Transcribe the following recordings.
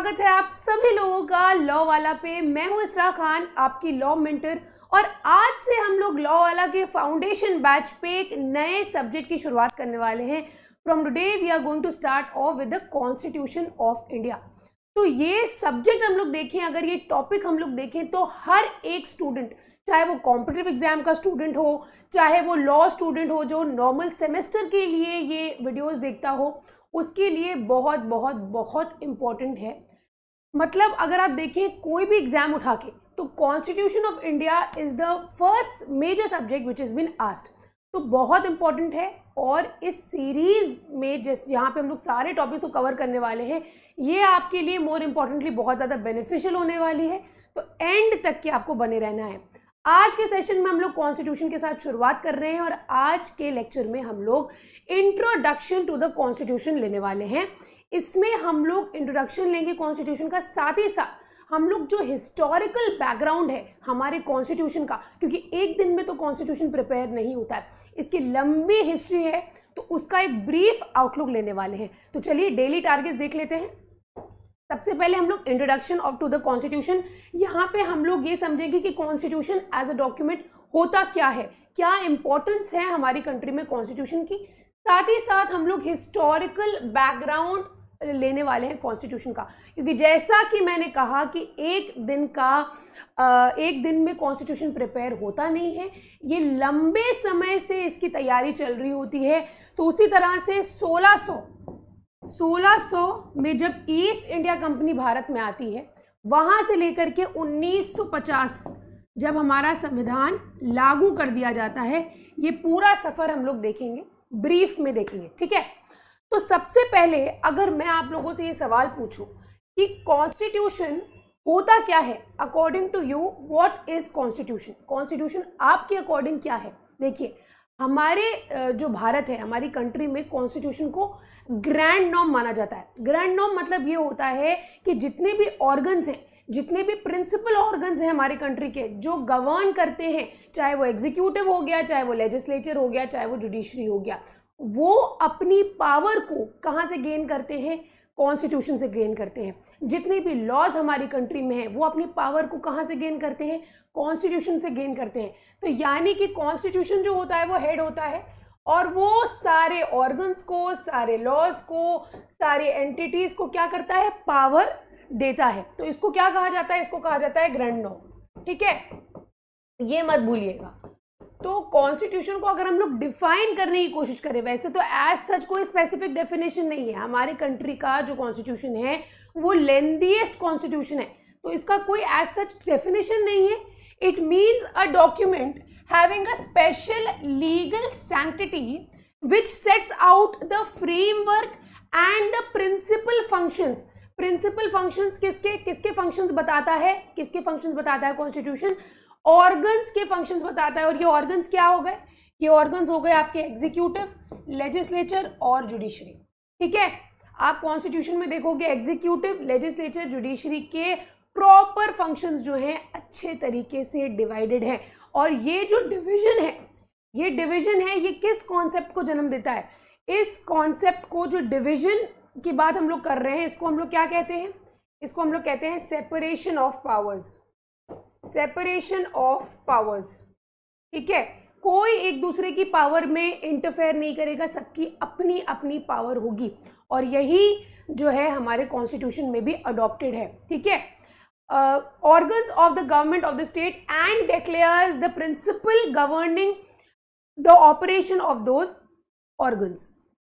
स्वागत है आप सभी लोगों का लॉ वाला पे मैं हूं इसरा खान आपकी लॉ मेंटर और आज से हम लोग लॉ वाला के फाउंडेशन बैच पे एक नए सब्जेक्ट की शुरुआत करने वाले हैं from today we are going to start off with the constitution of India तो ये सब्जेक्ट हम लोग देखें अगर ये टॉपिक हम लोग देखें तो हर एक स्टूडेंट चाहे वो कॉम्पिटेटिव एग्जाम का स्टूडेंट हो चाहे वो लॉ स्टूडेंट हो जो नॉर्मल सेमेस्टर के लिए ये वीडियोज देखता हो उसके लिए बहुत बहुत बहुत इम्पॉर्टेंट है मतलब अगर आप देखें कोई भी एग्जाम उठा के तो constitution of India is the first major subject which is been asked तो बहुत इंपॉर्टेंट है और इस सीरीज़ में जिस जहाँ पे हम लोग सारे टॉपिक्स को कवर करने वाले हैं ये आपके लिए मोर इम्पॉर्टेंटली बहुत ज़्यादा बेनिफिशियल होने वाली है तो एंड तक के आपको बने रहना है आज के सेशन में हम लोग कॉन्स्टिट्यूशन के साथ शुरुआत कर रहे हैं और आज के लेक्चर में हम लोग इंट्रोडक्शन टू द कॉन्स्टिट्यूशन लेने वाले हैं इसमें हम लोग इंट्रोडक्शन लेंगे कॉन्स्टिट्यूशन का साथ ही साथ हम लोग जो हिस्टोरिकल बैकग्राउंड है हमारे कॉन्स्टिट्यूशन का क्योंकि एक दिन में तो कॉन्स्टिट्यूशन प्रिपेयर नहीं होता है इसकी लंबी हिस्ट्री है तो उसका एक ब्रीफ आउटलुक लेने वाले हैं तो चलिए डेली टारगेट्स देख लेते हैं सबसे पहले हम लोग introduction of to the constitution यहाँ पे हम लोग ये समझेंगे कि कॉन्स्टिट्यूशन एज अ डॉक्यूमेंट होता क्या है क्या इंपॉर्टेंस है हमारी कंट्री में कॉन्स्टिट्यूशन की साथ ही साथ हम लोग हिस्टोरिकल बैकग्राउंड लेने वाले हैं कॉन्स्टिट्यूशन का क्योंकि जैसा कि मैंने कहा कि एक दिन का एक दिन में कॉन्स्टिट्यूशन प्रिपेयर होता नहीं है ये लंबे समय से इसकी तैयारी चल रही होती है तो उसी तरह से 1600 1600 में जब ईस्ट इंडिया कंपनी भारत में आती है वहाँ से लेकर के 1950 जब हमारा संविधान लागू कर दिया जाता है ये पूरा सफ़र हम लोग देखेंगे ब्रीफ में देखेंगे ठीक है तो सबसे पहले अगर मैं आप लोगों से ये सवाल पूछूं कि कॉन्स्टिट्यूशन होता क्या है according to you what is constitution constitution आपके अकॉर्डिंग क्या है देखिए हमारे जो भारत है हमारी कंट्री में कॉन्स्टिट्यूशन को ग्रैंड नॉम माना जाता है ग्रैंड नॉम मतलब ये होता है कि जितने भी ऑर्गन्स हैं जितने भी प्रिंसिपल ऑर्गन्स हैं हमारे कंट्री के जो गवर्न करते हैं चाहे वो एग्जीक्यूटिव हो गया चाहे वो लेजिस्लेचर हो गया चाहे वो जुडिशरी हो गया वो अपनी पावर को कहाँ से गेन करते हैं कॉन्स्टिट्यूशन से गेन करते हैं जितने भी लॉज हमारी कंट्री में हैं वो अपनी पावर को कहाँ से गेन करते हैं कॉन्स्टिट्यूशन से गेन करते हैं तो यानी कि कॉन्स्टिट्यूशन जो होता है वो हेड होता है और वो सारे ऑर्गन्स को सारे लॉज को सारे एंटिटीज को क्या करता है पावर देता है तो इसको क्या कहा जाता है इसको कहा जाता है ग्रैंड लॉ ठीक है ये मत भूलिएगा तो कॉन्स्टिट्यूशन को अगर हम लोग डिफाइन करने की कोशिश करें वैसे तो एज सच कोई स्पेसिफिक डेफिनेशन नहीं है हमारे कंट्री का जो कॉन्स्टिट्यूशन है वो लेंदीएस्ट कॉन्स्टिट्यूशन है तो इसका कोई एज सच डेफिनेशन नहीं है it means a document having a special legal sanctity which sets out the framework and the principle functions principle functions किसके किसके फंक्शंस बताता है किसके फंक्शंस बताता है कॉन्स्टिट्यूशन ऑर्गन्स के फंक्शंस बताता है और ये ऑर्गन्स क्या हो गए ये ऑर्गन्स हो गए आपके एग्जीक्यूटिव लेजिस्लेचर और जुडिशरी ठीक है आप कॉन्स्टिट्यूशन में देखोगे एग्जीक्यूटिव लेजिस्लेचर जुडिशरी के प्रॉपर फंक्शंस जो हैं अच्छे तरीके से डिवाइडेड हैं और ये जो डिवीजन है ये डिवीजन है ये किस कॉन्सेप्ट को जन्म देता है इस कॉन्सेप्ट को जो डिवीजन की बात हम लोग कर रहे हैं इसको हम लोग क्या कहते हैं इसको हम लोग कहते हैं separation of powers separation of powers ठीक है कोई एक दूसरे की पावर में इंटरफेयर नहीं करेगा सबकी अपनी अपनी पावर होगी और यही जो है हमारे कॉन्स्टिट्यूशन में भी अडॉप्टेड है ठीक है organ of the government of the state and declares the principle governing the operation of those organs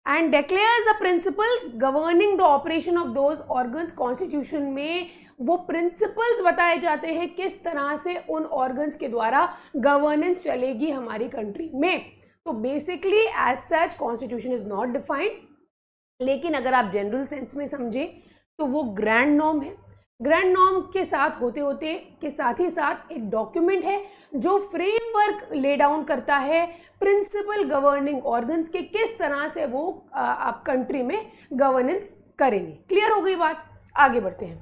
and declares the principles governing the operation of those organs constitution में वो प्रिंसिपल्स बताए जाते हैं किस तरह से उन ऑर्गन्स के द्वारा गवर्नेंस चलेगी हमारी कंट्री में तो basically as such constitution is not defined लेकिन अगर आप जनरल सेंस में समझें तो वो ग्रैंड नॉम है ग्रैंड नॉर्म के साथ होते होते के साथ ही साथ एक डॉक्यूमेंट है जो फ्रेमवर्क ले डाउन करता है प्रिंसिपल गवर्निंग ऑर्गन्स के किस तरह से वो आप कंट्री में गवर्नेंस करेंगे क्लियर हो गई बात आगे बढ़ते हैं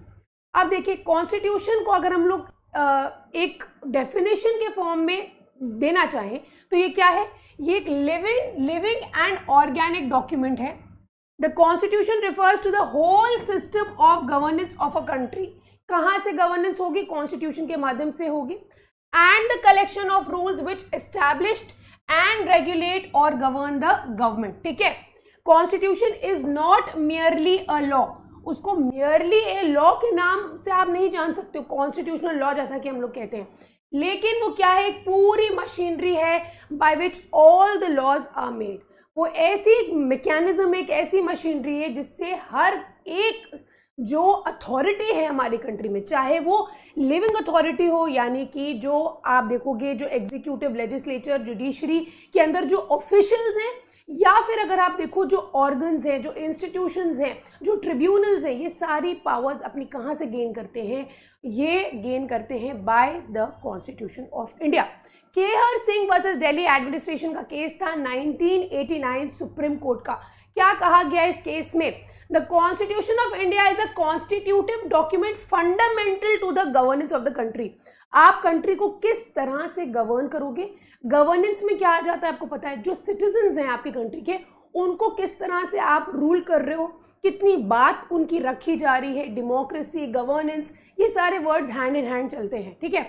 अब देखिए कॉन्स्टिट्यूशन को अगर हम लोग एक डेफिनेशन के फॉर्म में देना चाहें तो ये क्या है ये एक living living and organic document है the constitution refers to the whole system of governance of a country कहाँ से गवर्नेंस होगी कॉन्स्टिट्यूशन के माध्यम से होगी and the collection of rule which established and regulate और गवर्न द गवर्नमेंट ठीक है constitution is not merely a law उसको मियरली ए लॉ के नाम से आप नहीं जान सकते हो कॉन्स्टिट्यूशनल लॉ जैसा कि हम लोग कहते हैं लेकिन वो क्या है एक पूरी मशीनरी है by which all the laws are made वो ऐसी मैकेनिज़्म एक ऐसी मशीनरी है जिससे हर एक जो अथॉरिटी है हमारी कंट्री में चाहे वो लिविंग अथॉरिटी हो यानी कि जो आप देखोगे जो एग्जीक्यूटिव लेजिस्लेचर जुडिशरी के अंदर जो ऑफिशियल्स हैं या फिर अगर आप देखो जो ऑर्गन्स हैं जो इंस्टीट्यूशंस हैं जो ट्रिब्यूनल्स हैं ये सारी पावर्स अपनी कहाँ से गेन करते हैं ये गेन करते हैं by the constitution of India Kehar Singh versus Delhi administration का केस था 1989 सुप्रीम कोर्ट का क्या कहा गया इस केस में the constitution of India is a constitutive document fundamental to the governance of the country आप कंट्री को किस तरह से गवर्न करोगे गवर्नेंस में क्या आ जाता है आपको पता है जो सिटीजन हैं आपकी कंट्री के उनको किस तरह से आप रूल कर रहे हो कितनी बात उनकी रखी जा रही है डेमोक्रेसी गवर्नेंस ये सारे वर्ड्स हैंड इन हैंड चलते हैं ठीक है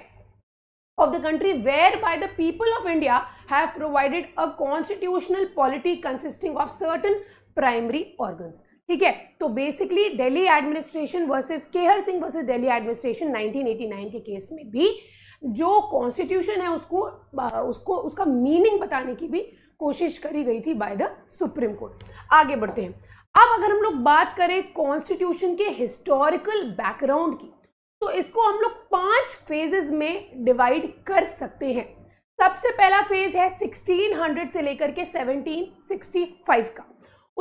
of the country whereby the people of India have provided a constitutional polity consisting of certain primary organs. ठीक है तो basically Delhi administration versus Kehar Singh versus Delhi administration 1989 के केस में भी जो कॉन्स्टिट्यूशन है उसको उसको उसका मीनिंग बताने की भी कोशिश करी गई थी बाय द सुप्रीम कोर्ट आगे बढ़ते हैं अब अगर हम लोग बात करें कॉन्स्टिट्यूशन के हिस्टोरिकल बैकग्राउंड की तो इसको हम लोग पांच फेजेस में डिवाइड कर सकते हैं सबसे पहला फेज है 1600 से लेकर के 1765 का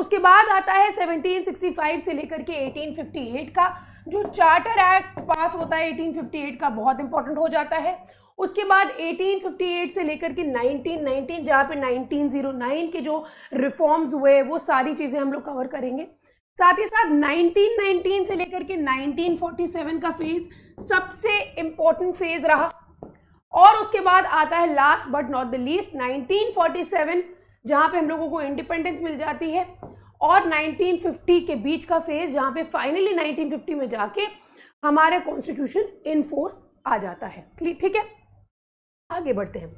उसके बाद आता है 1765 से लेकर के 1858 का जो चार्टर एक्ट पास होता है 1858 का बहुत इंपॉर्टेंट हो जाता है उसके बाद 1858 से लेकर के 1919 जहाँ पे 1909 के जो रिफॉर्म्स हुए वो सारी चीज़ें हम लोग कवर करेंगे साथ ही साथ 1919 से लेकर के 1947 का फेज सबसे इंपॉर्टेंट फेज रहा और उसके बाद आता है last but not the least 1947 जहां पे हम लोगों को इंडिपेंडेंस मिल जाती है और 1950 के बीच का फेज जहां पे फाइनली 1950 में जाके हमारा कॉन्स्टिट्यूशन इन फोर्स आ जाता है ठीक है आगे बढ़ते हैं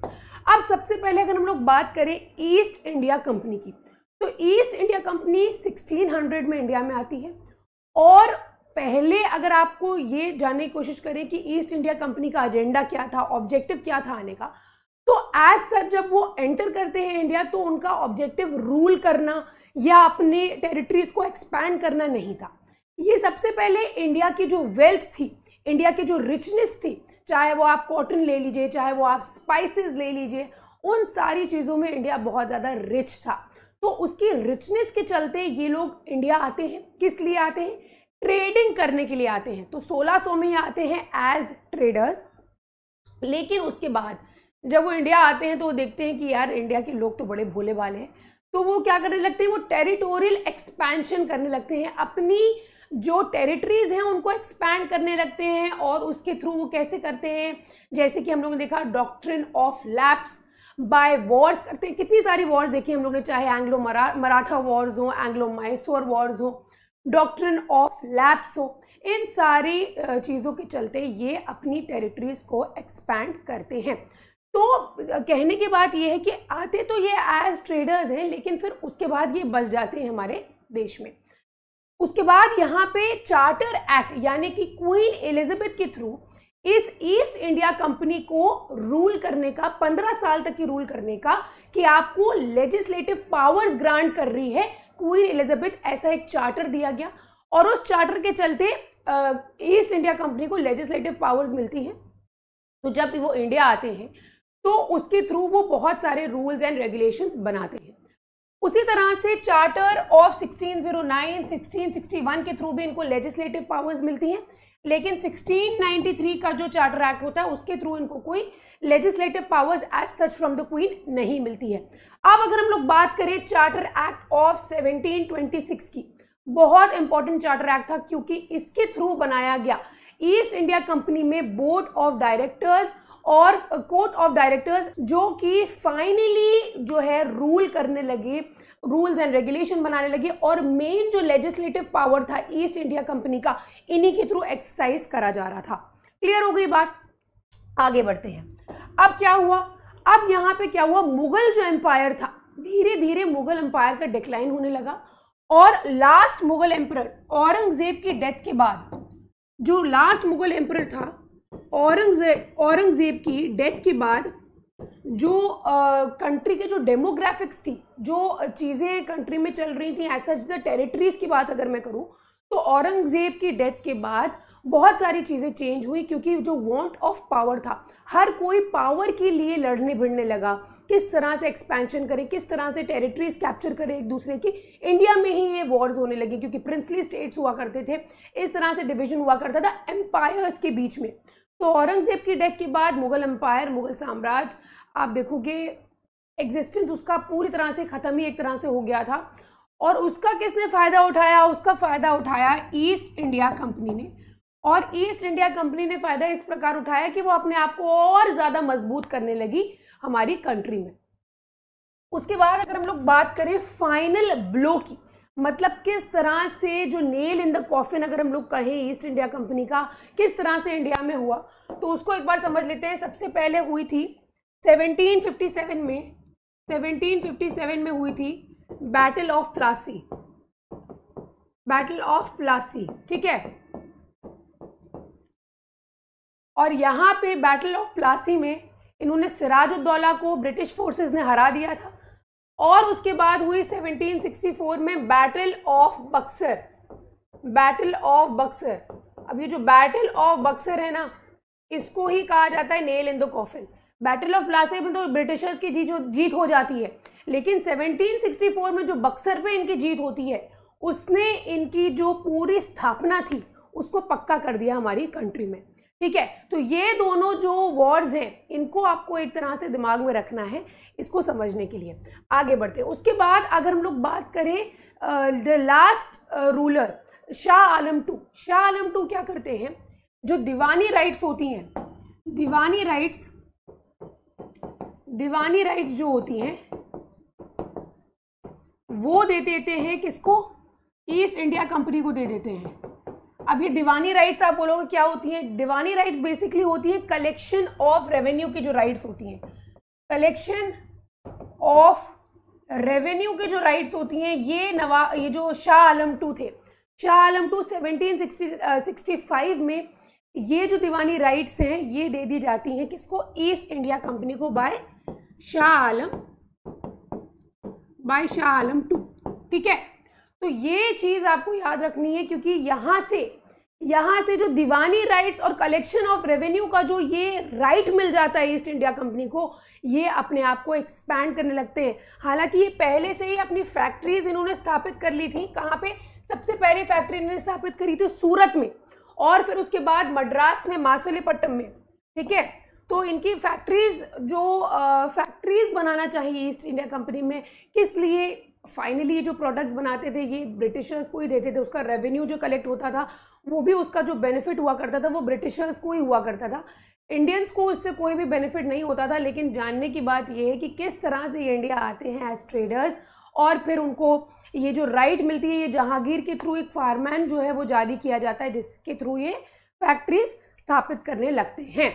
अब सबसे पहले अगर हम लोग बात करें ईस्ट इंडिया कंपनी की तो ईस्ट इंडिया कंपनी 1600 में इंडिया में आती है और पहले अगर आपको ये जानने की कोशिश करें कि ईस्ट इंडिया कंपनी का एजेंडा क्या था ऑब्जेक्टिव क्या था आने का तो एज सच जब वो एंटर करते हैं इंडिया तो उनका ऑब्जेक्टिव रूल करना या अपने टेरिटरीज को एक्सपैंड करना नहीं था ये सबसे पहले इंडिया की जो वेल्थ थी इंडिया की जो रिचनेस थी चाहे वो आप कॉटन ले लीजिए चाहे वो आप स्पाइसेस ले लीजिए उन सारी चीज़ों में इंडिया बहुत ज़्यादा रिच था तो उसकी रिचनेस के चलते ये लोग इंडिया आते हैं किस लिए आते हैं ट्रेडिंग करने के लिए आते हैं तो 1600 में ये आते हैं एज ट्रेडर्स लेकिन उसके बाद जब वो इंडिया आते हैं तो वो देखते हैं कि यार इंडिया के लोग तो बड़े भोले भाले हैं तो वो क्या करने लगते हैं वो टेरिटोरियल एक्सपेंशन करने लगते हैं अपनी जो टेरिटरीज हैं उनको एक्सपैंड करने लगते हैं और उसके थ्रू वो कैसे करते हैं जैसे कि हम लोगों ने देखा doctrine of lapse by wars करते हैं कितनी सारी वॉर्स देखी हम लोग ने चाहे एंग्लो मरा मराठा वॉर्स हो एंग्लो मैसूर वॉर्स हो डॉक्ट्रन ऑफ लैब्स हो इन सारी चीज़ों के चलते ये अपनी टेरिटरीज को एक्सपैंड करते हैं तो कहने की बात यह है कि आते तो ये एज ट्रेडर्स हैं लेकिन फिर उसके बाद ये बस जाते हैं हमारे देश में उसके बाद यहाँ पे चार्टर एक्ट यानी कि क्वीन एलिजाबेथ के थ्रू इस ईस्ट इंडिया कंपनी को रूल करने का पंद्रह साल तक की रूल करने का कि आपको लेजिस्लेटिव पावर्स ग्रांट कर रही है क्वीन एलिजाबेथ ऐसा एक चार्टर दिया गया और उस चार्टर के चलते ईस्ट इंडिया कंपनी को लेजिस्लेटिव पावर्स मिलती हैं तो जब वो इंडिया आते हैं तो उसके थ्रू वो बहुत सारे रूल्स एंड रेगुलेशंस बनाते हैं उसी तरह से चार्टर ऑफ 1609, 1661 के थ्रू भी इनको लेजिस्लेटिव पावर्स मिलती हैं लेकिन 1693 का जो चार्टर एक्ट होता है उसके थ्रू इनको कोई legislative powers as such from the queen नहीं मिलती है अब अगर हम लोग बात करें चार्टर एक्ट ऑफ 1726 की बहुत इंपॉर्टेंट चार्टर एक्ट था क्योंकि इसके थ्रू बनाया गया ईस्ट इंडिया कंपनी में बोर्ड ऑफ डायरेक्टर्स और कोर्ट ऑफ डायरेक्टर्स जो कि फाइनली जो है रूल करने लगे रूल्स एंड रेगुलेशन बनाने लगे और मेन जो लेजिस्लेटिव पावर था ईस्ट इंडिया कंपनी का इन्हीं के थ्रू एक्सरसाइज करा जा रहा था क्लियर हो गई बात आगे बढ़ते हैं अब क्या हुआ अब यहाँ पे क्या हुआ मुगल जो एम्पायर था धीरे धीरे मुगल एम्पायर का डिक्लाइन होने लगा और लास्ट मुगल एम्पर औरंगजेब की डेथ के बाद जो लास्ट मुगल एम्पर था औरंगजेब औरंगजेब की डेथ के बाद जो कंट्री के जो डेमोग्राफिक्स थी जो चीज़ें कंट्री में चल रही थी ऐसा जैसे टेरिटरीज की बात अगर मैं करूँ तो औरंगजेब की डेथ के बाद बहुत सारी चीज़ें चेंज हुई क्योंकि जो वॉन्ट ऑफ पावर था हर कोई पावर के लिए लड़ने भिड़ने लगा किस तरह से एक्सपेंशन करें किस तरह से टेरिटरीज कैप्चर करें एक दूसरे की इंडिया में ही ये वॉर्स होने लगे क्योंकि प्रिंसली स्टेट्स हुआ करते थे इस तरह से डिविजन हुआ करता था एम्पायर्स के बीच में तो औरंगजेब की डेथ के बाद मुगल एम्पायर मुगल साम्राज्य आप देखोगे एग्जिस्टेंस उसका पूरी तरह से ख़त्म ही एक तरह से हो गया था और उसका किसने फ़ायदा उठाया उसका फ़ायदा उठाया ईस्ट इंडिया कंपनी ने और ईस्ट इंडिया कंपनी ने फायदा इस प्रकार उठाया कि वो अपने आप को और ज्यादा मजबूत करने लगी हमारी कंट्री में उसके बाद अगर हम लोग बात करें फाइनल ब्लो की मतलब किस तरह से जो नेल इन द कॉफिन अगर हम लोग कहें ईस्ट इंडिया कंपनी का किस तरह से इंडिया में हुआ तो उसको एक बार समझ लेते हैं सबसे पहले हुई थी 1757 में 1757 में हुई थी battle of Plassey battle of Plassey ठीक है और यहाँ पे बैटल ऑफ प्लासी में इन्होंने सिराजुद्दौला को ब्रिटिश फोर्सेस ने हरा दिया था और उसके बाद हुई 1764 में battle of Buxar battle of Buxar अब ये जो बैटल ऑफ बक्सर है ना इसको ही कहा जाता है nail in the coffin battle of Plassey में तो ब्रिटिशर्स की जीत जीत हो जाती है लेकिन 1764 में जो बक्सर पे इनकी जीत होती है उसने इनकी जो पूरी स्थापना थी उसको पक्का कर दिया हमारी कंट्री में ठीक है तो ये दोनों जो वर्ड्स हैं इनको आपको एक तरह से दिमाग में रखना है इसको समझने के लिए आगे बढ़ते हैं उसके बाद अगर हम लोग बात करें the last ruler Shah Alam two Shah Alam two क्या करते हैं जो दीवानी राइट्स होती हैं दीवानी राइट्स दीवानी राइट्स जो होती हैं वो दे देते हैं किसको ईस्ट इंडिया कंपनी को दे देते हैं अभी दीवानी राइट्स आप बोलोगे क्या होती हैं दीवानी राइट्स बेसिकली होती हैं कलेक्शन ऑफ रेवेन्यू की जो राइट्स होती हैं कलेक्शन ऑफ रेवेन्यू के जो राइट्स होती हैं ये नवा ये जो शाह आलम टू थे Shah Alam two seventeen sixty five में ये जो दीवानी राइट्स हैं ये दे दी जाती हैं किसको ईस्ट इंडिया कंपनी को by Shah Alam by Shah Alam two ठीक है तो ये चीज़ आपको याद रखनी है क्योंकि यहाँ से यहाँ से जो दीवानी राइट्स और कलेक्शन ऑफ रेवेन्यू का जो ये राइट मिल जाता है ईस्ट इंडिया कंपनी को ये अपने आप को एक्सपैंड करने लगते हैं हालांकि ये पहले से ही अपनी फैक्ट्रीज इन्होंने स्थापित कर ली थी कहाँ पे सबसे पहले फैक्ट्री इन्होंने स्थापित करी थी सूरत में और फिर उसके बाद मद्रास में मासलीपट्टम में ठीक है तो इनकी फैक्ट्रीज जो फैक्ट्रीज बनाना चाहिए ईस्ट इंडिया कंपनी में किस लिए फाइनली ये जो प्रोडक्ट्स बनाते थे ये ब्रिटिशर्स को ही देते थे उसका रेवेन्यू जो कलेक्ट होता था वो भी उसका जो बेनिफिट हुआ करता था वो ब्रिटिशर्स को ही हुआ करता था इंडियंस को उससे कोई भी बेनिफिट नहीं होता था लेकिन जानने की बात ये है कि किस तरह से ये इंडिया आते हैं एज ट्रेडर्स और फिर उनको ये जो राइट मिलती है ये जहांगीर के थ्रू एक फार्मैन जो है वो जारी किया जाता है जिसके थ्रू ये फैक्ट्रीज स्थापित करने लगते हैं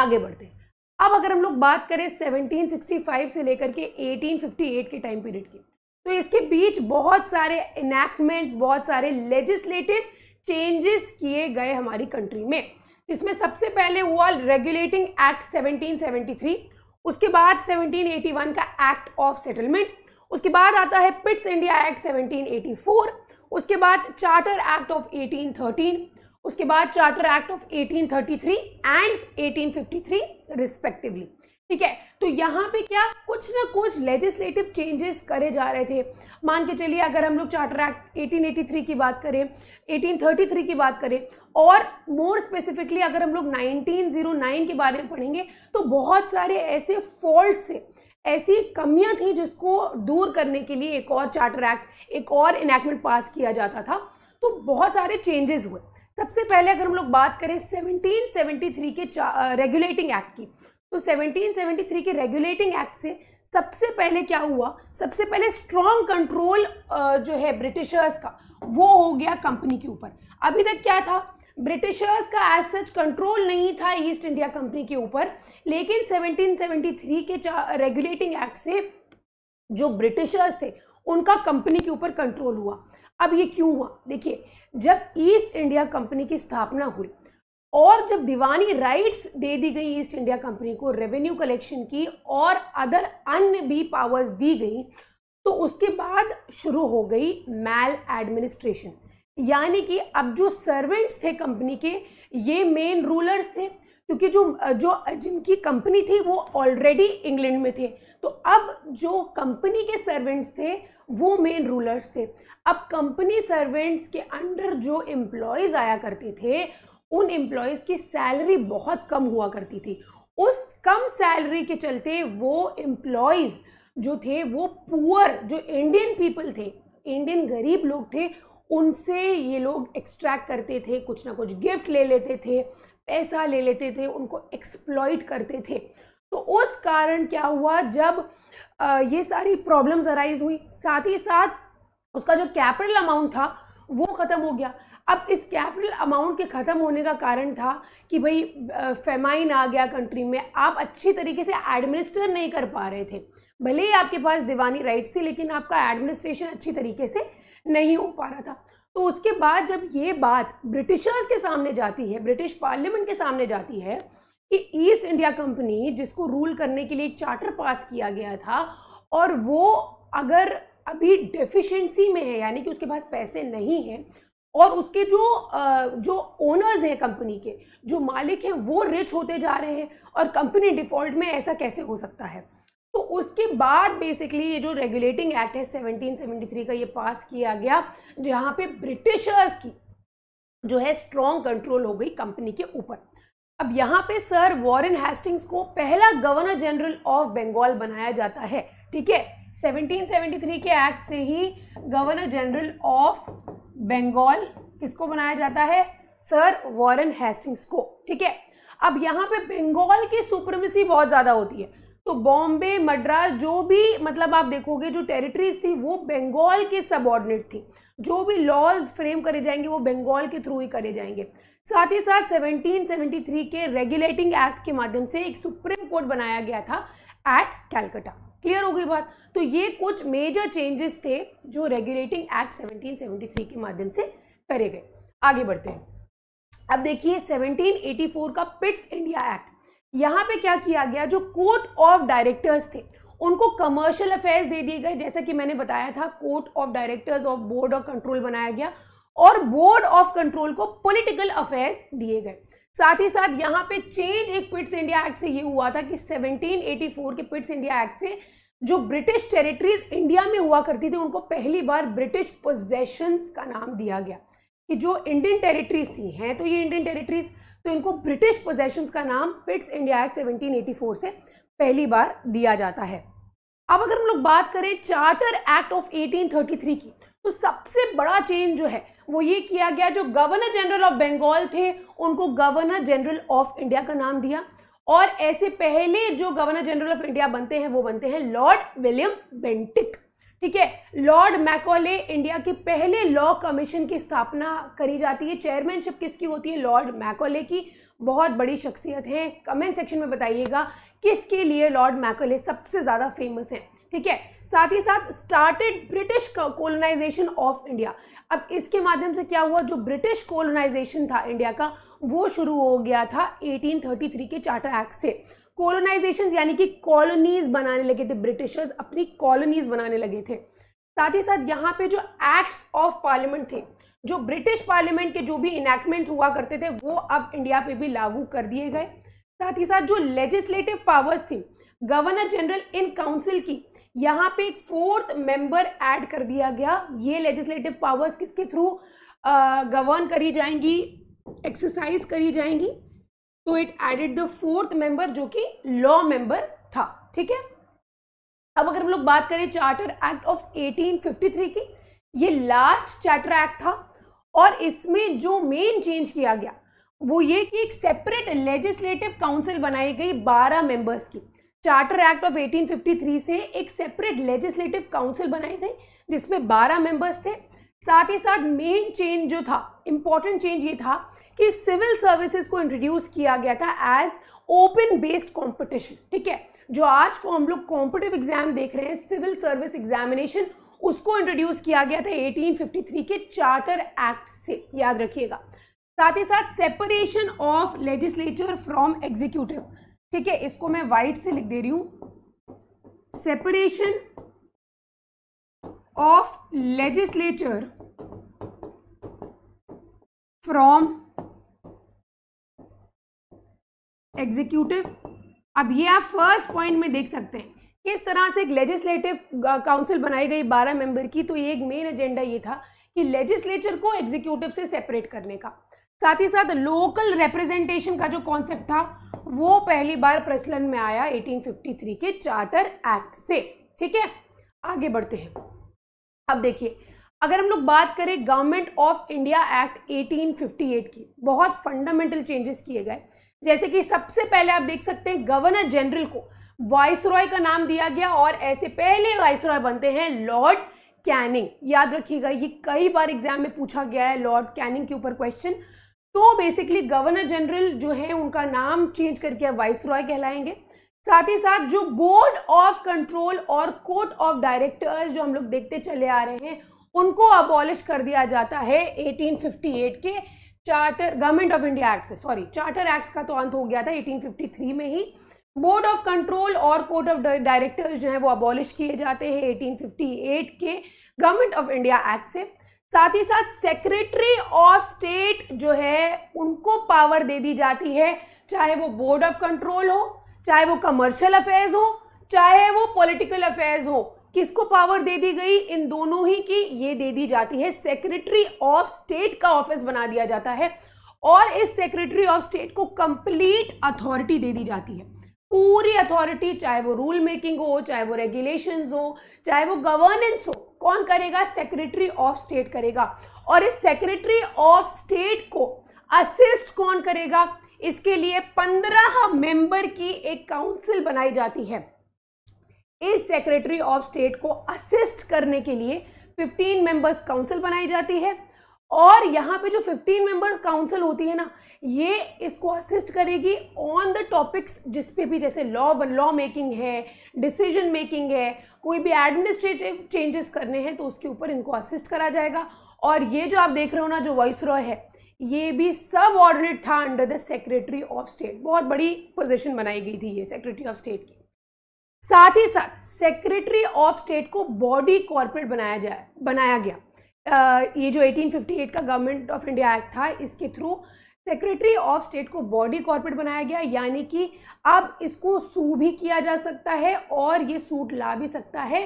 आगे बढ़ते हैं अब अगर हम लोग बात करें 1765 से लेकर के 1858 के टाइम पीरियड की तो इसके बीच बहुत सारे इनैक्टमेंट्स बहुत सारे लेजिस्लेटिव चेंजेस किए गए हमारी कंट्री में इसमें सबसे पहले हुआ रेगुलेटिंग एक्ट 1773 उसके बाद 1781 का एक्ट ऑफ सेटलमेंट उसके बाद आता है पिट्स इंडिया एक्ट 1784 उसके बाद चार्टर एक्ट ऑफ 1813 उसके बाद charter act of 1833 and 1853 respectively ठीक है तो यहाँ पे क्या कुछ ना कुछ लेजिस्लेटिव चेंजेस करे जा रहे थे मान के चलिए अगर हम लोग चार्टर एक्ट 1883 की बात करें 1833 की बात करें और मोर स्पेसिफिकली अगर हम लोग 1909 के बारे में पढ़ेंगे तो बहुत सारे ऐसे फॉल्ट से ऐसी कमियाँ थी जिसको दूर करने के लिए एक और चार्टर एक्ट एक और इनैक्टमेंट पास किया जाता था तो बहुत सारे चेंजेस हुए सबसे पहले अगर हम लोग बात करें 1773 के रेगुलेटिंग एक्ट की तो 1773 के रेगुलेटिंग एक्ट से सबसे पहले क्या हुआ सबसे पहले स्ट्रॉन्ग कंट्रोल जो है ब्रिटिशर्स का वो हो गया कंपनी के ऊपर अभी तक क्या था ब्रिटिशर्स का एज सच कंट्रोल नहीं था ईस्ट इंडिया कंपनी के ऊपर लेकिन 1773 के रेगुलेटिंग एक्ट से जो ब्रिटिशर्स थे उनका कंपनी के ऊपर कंट्रोल हुआ अब ये क्यों हुआ देखिए जब ईस्ट इंडिया कंपनी की स्थापना हुई और जब दीवानी राइट्स दे दी गई ईस्ट इंडिया कंपनी को रेवेन्यू कलेक्शन की और अदर अन्य भी पावर्स दी गई तो उसके बाद शुरू हो गई मैल एडमिनिस्ट्रेशन यानी कि अब जो सर्वेंट्स थे कंपनी के ये मेन रूलर्स थे क्योंकि जो जो जिनकी कंपनी थी वो ऑलरेडी इंग्लैंड में थे तो अब जो कंपनी के सर्वेंट्स थे वो मेन रूलर्स थे अब कंपनी सर्वेंट्स के अंडर जो एम्प्लॉयज़ आया करते थे उन एम्प्लॉयज़ की सैलरी बहुत कम हुआ करती थी उस कम सैलरी के चलते वो एम्प्लॉयज़ जो थे वो पुअर जो इंडियन पीपल थे इंडियन गरीब लोग थे उनसे ये लोग एक्सट्रैक्ट करते थे कुछ ना कुछ गिफ्ट ले लेते थे पैसा ले लेते थे उनको एक्सप्लॉइट करते थे तो उस कारण क्या हुआ जब ये सारी प्रॉब्लम्स अराइज हुई साथ ही साथ उसका जो कैपिटल अमाउंट था वो ख़त्म हो गया अब इस कैपिटल अमाउंट के ख़त्म होने का कारण था कि भाई फेमाइन आ गया कंट्री में आप अच्छी तरीके से एडमिनिस्टर नहीं कर पा रहे थे भले ही आपके पास दीवानी राइट्स थी लेकिन आपका एडमिनिस्ट्रेशन अच्छी तरीके से नहीं हो पा रहा था तो उसके बाद जब ये बात ब्रिटिशर्स के सामने जाती है ब्रिटिश पार्लियामेंट के सामने जाती है कि ईस्ट इंडिया कंपनी जिसको रूल करने के लिए एक चार्टर पास किया गया था और वो अगर अभी डेफिशिएंसी में है यानी कि उसके पास पैसे नहीं हैं और उसके जो जो ओनर्स हैं कंपनी के जो मालिक हैं वो रिच होते जा रहे हैं और कंपनी डिफ़ॉल्ट में ऐसा कैसे हो सकता है तो उसके बाद बेसिकली ये जो रेगुलेटिंग एक्ट है 1773 का ये पास किया गया जहाँ पे ब्रिटिशर्स की जो है स्ट्रॉन्ग कंट्रोल हो गई कंपनी के ऊपर अब यहाँ पे सर वॉरेन हेस्टिंग्स को पहला गवर्नर जनरल ऑफ बंगाल बनाया जाता है ठीक है 1773 के एक्ट से ही गवर्नर जनरल ऑफ बंगाल किसको बनाया जाता है सर वॉरेन हेस्टिंग्स को ठीक है अब यहाँ पे बंगाल की सुप्रमेसी बहुत ज़्यादा होती है तो बॉम्बे मद्रास जो भी मतलब आप देखोगे जो टेरिटरीज थी वो बंगाल के सबॉर्डिनेट थी जो भी लॉज फ्रेम करे जाएंगे वो बंगाल के थ्रू ही करे जाएंगे साथ ही साथ 1773 के रेगुलेटिंग एक्ट के माध्यम से एक सुप्रीम कोर्ट बनाया गया था एट कैलकटा क्लियर हो गई बात तो ये कुछ मेजर चेंजेस थे जो रेगुलेटिंग एक्ट 1773 के माध्यम से करे गए आगे बढ़ते हैं अब देखिए 1784 का पिट्स इंडिया एक्ट यहाँ पे क्या किया गया जो कोर्ट ऑफ डायरेक्टर्स थे उनको कमर्शियल अफेयर्स दे दिए गए जैसा कि मैंने बताया था court of directors of board of control बनाया गया और बोर्ड ऑफ कंट्रोल को पॉलिटिकल अफेयर्स दिए गए साथ ही साथ यहाँ पे चेंज एक पिट्स इंडिया एक्ट से ये हुआ था कि 1784 के पिट्स इंडिया एक्ट से जो ब्रिटिश टेरिटरीज इंडिया में हुआ करती थी उनको पहली बार ब्रिटिश पोजेशंस का नाम दिया गया कि जो इंडियन टेरिटरीज थी हैं तो ये इंडियन टेरिटरीज तो इनको ब्रिटिश पोजेशन का नाम पिट्स इंडिया एक्ट 1784 से पहली बार दिया जाता है अब अगर हम लोग बात करें चार्टर एक्ट ऑफ 1833 की तो सबसे बड़ा चेंज जो है वो ये किया गया जो गवर्नर जनरल ऑफ बंगाल थे उनको गवर्नर जनरल ऑफ इंडिया का नाम दिया और ऐसे पहले जो गवर्नर जनरल ऑफ इंडिया बनते हैं वो बनते हैं लॉर्ड विलियम बेंटिक ठीक है लॉर्ड मैकॉले इंडिया के पहले लॉ कमीशन की स्थापना करी जाती है चेयरमैनशिप किसकी होती है लॉर्ड मैकॉले की बहुत बड़ी शख्सियत है कमेंट सेक्शन में बताइएगा किसके लिए लॉर्ड मैकॉले सबसे ज़्यादा फेमस हैं ठीक है साथ ही साथ started British colonization of India अब इसके माध्यम से क्या हुआ जो ब्रिटिश कोलोनाइजेशन था इंडिया का वो शुरू हो गया था 1833 के चार्टर एक्ट से कॉलोनाइजेशन यानी कि कॉलोनीज बनाने लगे थे ब्रिटिशर्स अपनी कॉलोनीज बनाने लगे थे साथ ही साथ यहाँ पे जो एक्ट्स ऑफ पार्लियामेंट थे जो ब्रिटिश पार्लियामेंट के जो भी इनैक्टमेंट हुआ करते थे वो अब इंडिया पे भी लागू कर दिए गए साथ ही साथ जो लेजिस्लेटिव पावर्स थी गवर्नर जनरल इन काउंसिल की यहाँ पे एक फोर्थ मेंबर ऐड कर दिया गया ये लेजिस्लेटिव पावर्स किसके थ्रू गवर्न करी जाएंगी एक्सरसाइज करी जाएंगी तो it added the fourth member जो कि लॉ मेंबर था ठीक है अब अगर हम लोग बात करें चार्टर एक्ट ऑफ 1853 की ये लास्ट चार्टर एक्ट था और इसमें जो मेन चेंज किया गया वो ये कि एक सेपरेट लेजिस्लेटिव काउंसिल बनाई गई 12 मेंबर्स की चार्टर एक्ट ऑफ 1853 से एक सेपरेट लेजिस्लेटिव काउंसिल बनाई गई जिसमें 12 मेंबर्स थे साथ ही साथ मेन चेंज जो था इम्पॉर्टेंट चेंज ये था कि सिविल सर्विसेज को इंट्रोड्यूस किया गया था एज ओपन बेस्ड कंपटीशन ठीक है जो आज को हम लोग कॉम्पिटिव एग्जाम देख रहे हैं सिविल सर्विस एग्जामिनेशन उसको इंट्रोड्यूस किया गया था 1853 के चार्टर एक्ट से याद रखिएगा साथ ही साथ separation of legislature from executive ठीक है इसको मैं वाइट से लिख दे रही हूँ separation of legislature from executive अब ये आप फर्स्ट पॉइंट में देख सकते हैं किस तरह से एक लेजिस्लेटिव काउंसिल uh, बनाई गई बारह मेंबर की तो ये एक मेन एजेंडा ये था कि लेजिस्लेचर को एग्जीक्यूटिव से सेपरेट करने का साथ ही साथ लोकल रिप्रेजेंटेशन का जो कॉन्सेप्ट था वो पहली बार प्रचलन में आया 1853 के चार्टर एक्ट से ठीक है आगे बढ़ते हैं अब देखिए अगर हम लोग बात करें गवर्नमेंट ऑफ इंडिया एक्ट 1858 की बहुत फंडामेंटल चेंजेस किए गए जैसे कि सबसे पहले आप देख सकते हैं गवर्नर जनरल को वाइस रॉय का नाम दिया गया और ऐसे पहले वाइस रॉय बनते हैं लॉर्ड कैनिंग याद रखिएगा ये कई बार एग्जाम में पूछा गया है लॉर्ड कैनिंग के ऊपर क्वेश्चन तो बेसिकली गवर्नर जनरल जो है उनका नाम चेंज करके वाइस रॉय कहलाएंगे साथ ही साथ जो बोर्ड ऑफ कंट्रोल और कोर्ट ऑफ डायरेक्टर्स जो हम लोग देखते चले आ रहे हैं उनको अबॉलिश कर दिया जाता है 1858 के charter government of India act से सॉरी चार्टर एक्ट का तो अंत हो गया था 1853 में ही बोर्ड ऑफ कंट्रोल और कोर्ट ऑफ डायरेक्टर्स जो है वो अबॉलिश किए जाते हैं 1858 के गवर्नमेंट ऑफ इंडिया एक्ट से साथ ही साथ सेक्रेटरी ऑफ स्टेट जो है उनको पावर दे दी जाती है चाहे वो बोर्ड ऑफ कंट्रोल हो चाहे वो कमर्शियल अफेयर्स हो चाहे वो पॉलिटिकल अफेयर्स हो किसको पावर दे दी गई इन दोनों ही की ये दे दी जाती है सेक्रेटरी ऑफ स्टेट का ऑफिस बना दिया जाता है और इस सेक्रेटरी ऑफ स्टेट को कंप्लीट अथॉरिटी दे दी जाती है पूरी अथॉरिटी चाहे वो रूल मेकिंग हो चाहे वो रेगुलेशन हो चाहे वो गवर्नेंस हो कौन करेगा सेक्रेटरी ऑफ स्टेट करेगा और इस सेक्रेटरी ऑफ स्टेट को असिस्ट कौन करेगा इसके लिए पंद्रह मेंबर की एक काउंसिल बनाई जाती है इस सेक्रेटरी ऑफ स्टेट को असिस्ट करने के लिए फिफ्टीन मेंबर्स काउंसिल बनाई जाती है और यहाँ पे जो 15 मेंबर्स काउंसिल होती है ना ये इसको असिस्ट करेगी ऑन द टॉपिक्स जिस पे भी जैसे लॉ लॉ मेकिंग है डिसीजन मेकिंग है कोई भी एडमिनिस्ट्रेटिव चेंजेस करने हैं तो उसके ऊपर इनको असिस्ट करा जाएगा और ये जो आप देख रहे हो ना जो वॉइस रॉय है ये भी सब ऑर्डिनेट था under the secretary of state बहुत बड़ी पोजीशन बनाई गई थी ये सेक्रेटरी ऑफ स्टेट की साथ ही साथ सेक्रेटरी ऑफ स्टेट को बॉडी कॉर्पोरेट बनाया जाए बनाया गया आ, ये जो 1858 का गवर्नमेंट ऑफ इंडिया एक्ट था इसके थ्रू सेक्रेटरी ऑफ स्टेट को बॉडी कॉर्पोरेट बनाया गया यानी कि अब इसको सू भी किया जा सकता है और ये सूट ला भी सकता है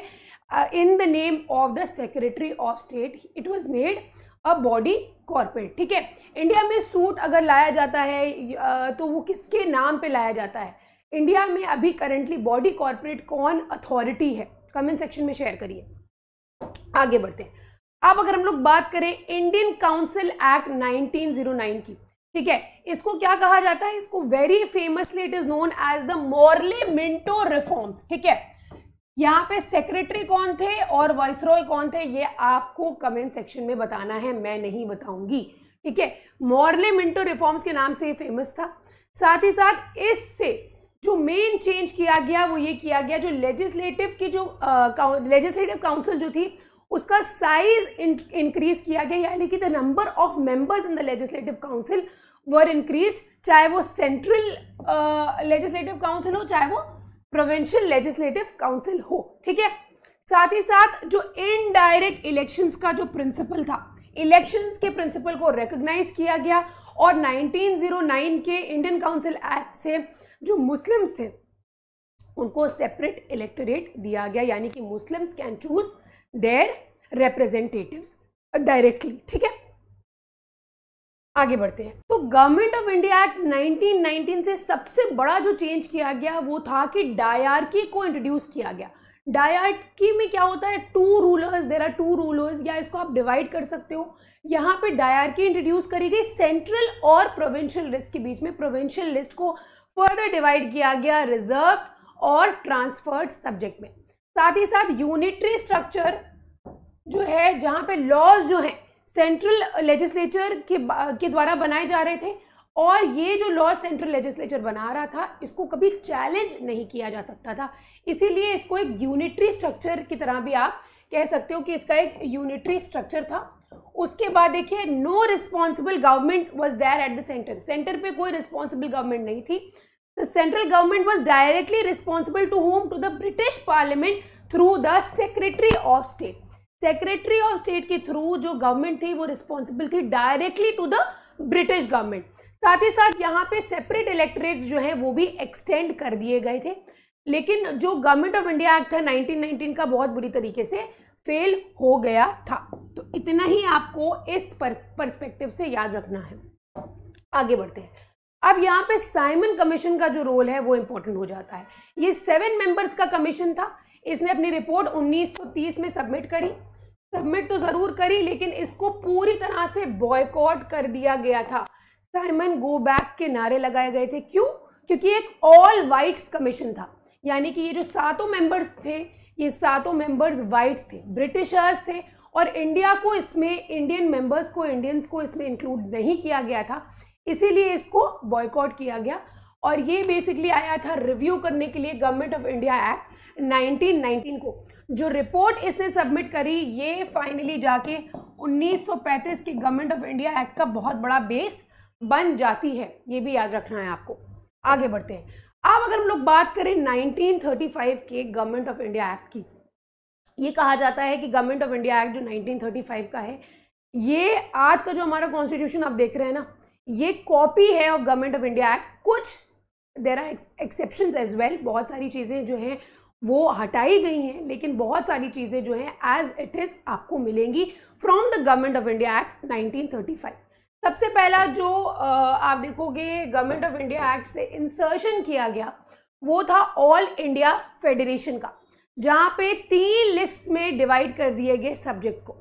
in the name of the secretary of state it was made a body corporate ठीक है इंडिया में सूट अगर लाया जाता है तो वो किसके नाम पे लाया जाता है इंडिया में अभी करंटली बॉडी कॉर्पोरेट कौन अथॉरिटी है कमेंट सेक्शन में शेयर करिए आगे बढ़ते हैं अब अगर हम लोग बात करें इंडियन काउंसिल एक्ट 1909 की ठीक है इसको क्या कहा जाता है इसको very famously it is known as the Morley Minto reforms ठीक है यहाँ पे सेक्रेटरी कौन थे और वॉइसरॉय कौन थे ये आपको कमेंट सेक्शन में बताना है मैं नहीं बताऊंगी ठीक है मॉर्ले मिंटो रिफॉर्म्स के नाम से ये फेमस था साथ ही साथ इससे जो मेन चेंज किया गया वो ये किया गया जो लेजिस्लेटिव की जो लेजिस्लेटिव uh, काउंसिल जो थी उसका साइज इंक्रीज किया गया यानी कि the number of members in the legislative council were increase चाहे वो सेंट्रल लेजिस्लेटिव काउंसिल हो चाहे वो प्रोविंशियल लेजिस्लेटिव काउंसिल हो ठीक है साथ ही साथ जो इनडायरेक्ट इलेक्शंस का जो प्रिंसिपल था इलेक्शंस के प्रिंसिपल को रिकोगनाइज किया गया और 1909 के इंडियन काउंसिल एक्ट से जो मुस्लिम्स थे उनको सेपरेट इलेक्टोरेट दिया गया यानी कि Muslims can choose their representatives directly ठीक है आगे बढ़ते हैं तो गवर्नमेंट ऑफ इंडिया एक्ट 1919 से सबसे बड़ा जो चेंज किया गया वो था कि डायरकी को इंट्रोड्यूस किया गया डायरकी में क्या होता है two rulers there are two rulers या इसको आप डिवाइड कर सकते हो यहाँ पे डायरकी इंट्रोड्यूस करी गई सेंट्रल और प्रोविंशियल लिस्ट के बीच में प्रोविंशियल लिस्ट को फर्दर डिवाइड किया गया रिजर्व और ट्रांसफर्ड सब्जेक्ट में साथ ही साथ यूनिटरी स्ट्रक्चर जो है जहाँ पे लॉज जो है सेंट्रल लेजिस्लेचर के के द्वारा बनाए जा रहे थे और ये जो लॉ सेंट्रल लेजिस्लेचर बना रहा था इसको कभी चैलेंज नहीं किया जा सकता था इसीलिए इसको एक यूनिटरी स्ट्रक्चर की तरह भी आप कह सकते हो कि इसका एक यूनिटरी स्ट्रक्चर था उसके बाद देखिए no responsible government was there at the centre centre पे कोई रिस्पॉन्सिबल गवर्नमेंट नहीं थी the central government was directly responsible to home to the British parliament through the secretary of state secretary of state के थ्रू जो government थी वो responsible थी directly to the British government साथ ही साथ यहाँ पे सेपरेट इलेक्ट्रेट जो है वो भी एक्सटेंड कर दिए गए थे लेकिन जो गवर्नमेंट ऑफ इंडिया एक्ट था 1919 का बहुत बुरी तरीके से फेल हो गया था तो इतना ही आपको इस परस्पेक्टिव से याद रखना है आगे बढ़ते हैं अब यहाँ पे साइमन कमीशन का जो रोल है वो इम्पोर्टेंट हो जाता है ये सेवन मेंबर्स का कमीशन था इसने अपनी रिपोर्ट 1930 में सबमिट करी सबमिट तो ज़रूर करी लेकिन इसको पूरी तरह से बॉयकॉट कर दिया गया था साइमन गो बैक के नारे लगाए गए थे क्यों क्योंकि एक ऑल वाइट्स कमीशन था यानी कि ये जो सातों मेंबर्स थे ये सातों मेंबर्स वाइट्स थे ब्रिटिशर्स थे और इंडिया को इसमें इंडियन मेंबर्स को इंडियंस को इसमें इंक्लूड नहीं किया गया था इसीलिए इसको बॉयकॉट किया गया और ये बेसिकली आया था रिव्यू करने के लिए गवर्नमेंट ऑफ इंडिया एक्ट 1919 को जो रिपोर्ट इसने सबमिट करी ये फाइनली जाके 1935 के गवर्नमेंट ऑफ इंडिया एक्ट का बहुत बड़ा बेस बन जाती है ये भी याद रखना है आपको आगे बढ़ते हैं अब अगर हम लोग बात करें 1935 के गवर्नमेंट ऑफ इंडिया एक्ट की ये कहा जाता है कि गवर्नमेंट ऑफ इंडिया एक्ट जो 1935 का है ये आज का जो हमारा कॉन्स्टिट्यूशन आप देख रहे हैं ना ये कॉपी है of government of India act कुछ there are exception as well बहुत सारी चीज़ें जो हैं वो हटाई गई हैं लेकिन बहुत सारी चीज़ें जो हैं एज इट इज़ आपको मिलेंगी from the government of India act 1935 सबसे पहला जो आप देखोगे गवर्नमेंट ऑफ इंडिया एक्ट से इंसर्शन किया गया वो था ऑल इंडिया फेडरेशन का जहाँ पे तीन लिस्ट में डिवाइड कर दिए गए सब्जेक्ट को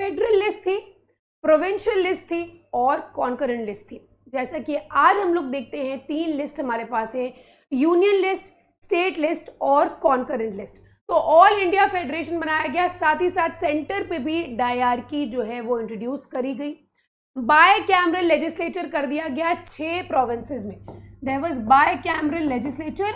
फेडरल लिस्ट थी प्रोविंशियल लिस्ट थी और कॉन्करेंट लिस्ट थी जैसा कि आज हम लोग देखते हैं तीन लिस्ट हमारे पास है यूनियन लिस्ट स्टेट लिस्ट और कॉन्करेंट लिस्ट तो ऑल इंडिया फेडरेशन बनाया गया साथ ही साथ सेंटर पे भी डायरकी जो है वो इंट्रोड्यूस करी गई बाय कैमरल लेजिस्लेचर कर दिया गया छह प्रोविंसेस में there was bicameral legislature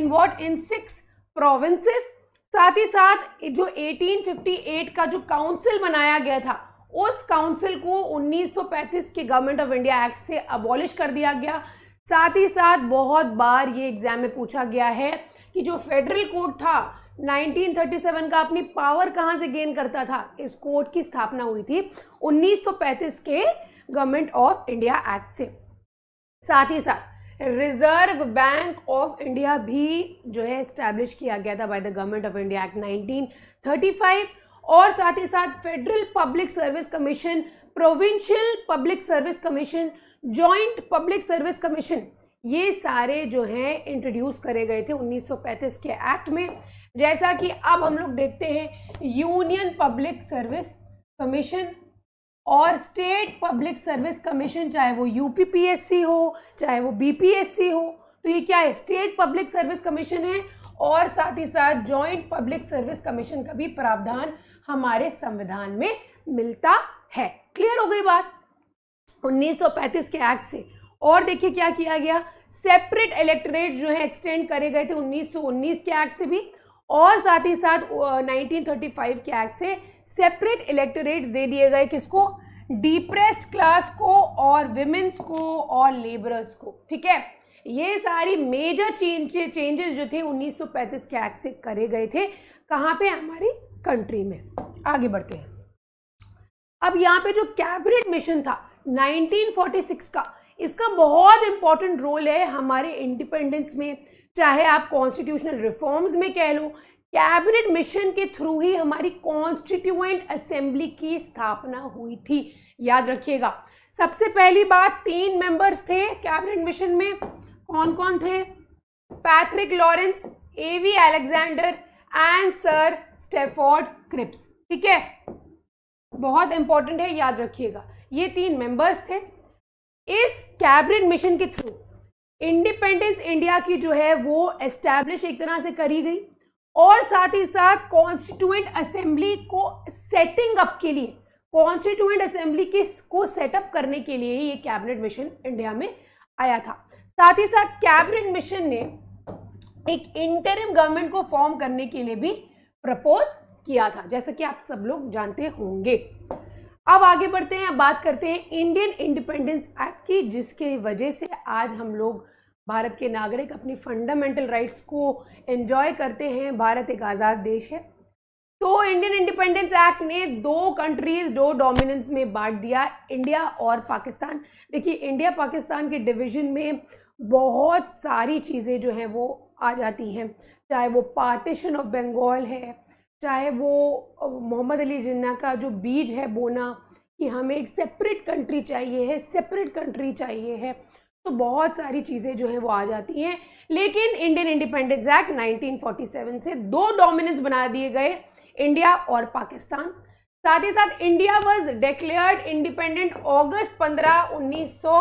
in what in six provinces साथ ही साथ जो 1858 का जो काउंसिल बनाया गया था उस काउंसिल को 1935 के गवर्नमेंट ऑफ इंडिया एक्ट से अबॉलिश कर दिया गया साथ ही साथ बहुत बार ये एग्जाम में पूछा गया है कि जो फेडरल कोर्ट था 1937 का अपनी पावर कहाँ से गेन करता था इस कोर्ट की स्थापना हुई थी 1935 के गवर्नमेंट ऑफ इंडिया एक्ट से साथ ही साथ रिजर्व बैंक ऑफ इंडिया भी जो है स्टैब्लिश किया गया था by the government of India act 1935 और साथ ही साथ federal public service commission provincial public service commission joint public service commission ये सारे जो हैं इंट्रोड्यूस करे गए थे 1935 के एक्ट में जैसा कि अब हम लोग देखते हैं यूनियन पब्लिक सर्विस कमीशन और स्टेट पब्लिक सर्विस कमीशन चाहे वो यूपीपीएससी हो चाहे वो बीपीएससी हो तो ये क्या है स्टेट पब्लिक सर्विस कमीशन है और साथ ही साथ जॉइंट पब्लिक सर्विस कमीशन का भी प्रावधान हमारे संविधान में मिलता है क्लियर हो गई बात 1935 के एक्ट से और देखिए क्या किया गया सेपरेट इलेक्टोरेट जो है एक्सटेंड करे गए थे 1919 के एक्ट से भी और साथ ही साथ 1935 के एक्ट से सेपरेट इलेक्टोरेट्स दे दिए गए किसको डिप्रेस क्लास को और विमेन्स को और लेबरर्स को ठीक है ये सारी मेजर चेंज चेंजेस जो थे 1935 के एक्ट से करे गए थे कहाँ पे हमारी कंट्री में आगे बढ़ते हैं अब यहाँ पे जो कैबिनेट मिशन था 1946 का इसका बहुत इंपॉर्टेंट रोल है हमारे इंडिपेंडेंस में चाहे आप कॉन्स्टिट्यूशनल रिफॉर्म्स में कह लो कैबिनेट मिशन के थ्रू ही हमारी कॉन्स्टिट्यूएंट असेंबली की स्थापना हुई थी याद रखिएगा सबसे पहली बात तीन मेंबर्स थे कैबिनेट मिशन में कौन कौन थे Pethick Lawrence A V Alexander and Sir Stafford Cripps ठीक है बहुत इंपॉर्टेंट है याद रखिएगा ये तीन मेंबर्स थे इस कैबिनेट मिशन के थ्रू इंडिपेंडेंस इंडिया की जो है वो एस्टैब्लिश एक तरह से करी गई और साथ ही साथ कॉन्स्टिट्यूएंट असेंबली को सेटिंग अप के लिए कॉन्स्टिट्यूएंट असेंबली के को सेटअप करने के लिए ये कैबिनेट मिशन इंडिया में आया था साथ ही साथ कैबिनेट मिशन ने एक इंटरिम गवर्नमेंट को फॉर्म करने के लिए भी प्रपोज किया था जैसा कि आप सब लोग जानते होंगे अब आगे बढ़ते हैं बात करते हैं इंडियन इंडिपेंडेंस एक्ट की जिसके वजह से आज हम लोग भारत के नागरिक अपनी फंडामेंटल राइट्स को एंजॉय करते हैं भारत एक आज़ाद देश है तो इंडियन इंडिपेंडेंस एक्ट ने दो कंट्रीज दो डोमिनेंस में बांट दिया इंडिया और पाकिस्तान देखिए इंडिया पाकिस्तान के डिवीजन में बहुत सारी चीज़ें जो हैं वो आ जाती हैं चाहे वो पार्टीशन ऑफ बंगाल है चाहे वो मोहम्मद अली जिन्ना का जो बीज है बोना कि हमें एक सेपरेट कंट्री चाहिए है सेपरेट कंट्री चाहिए है तो बहुत सारी चीज़ें जो है वो आ जाती हैं लेकिन इंडियन इंडिपेंडेंस एक्ट 1947 से दो डोमिनेंस बना दिए गए इंडिया और पाकिस्तान साथ ही साथ India was declared independent August 15 उन्नीस सौ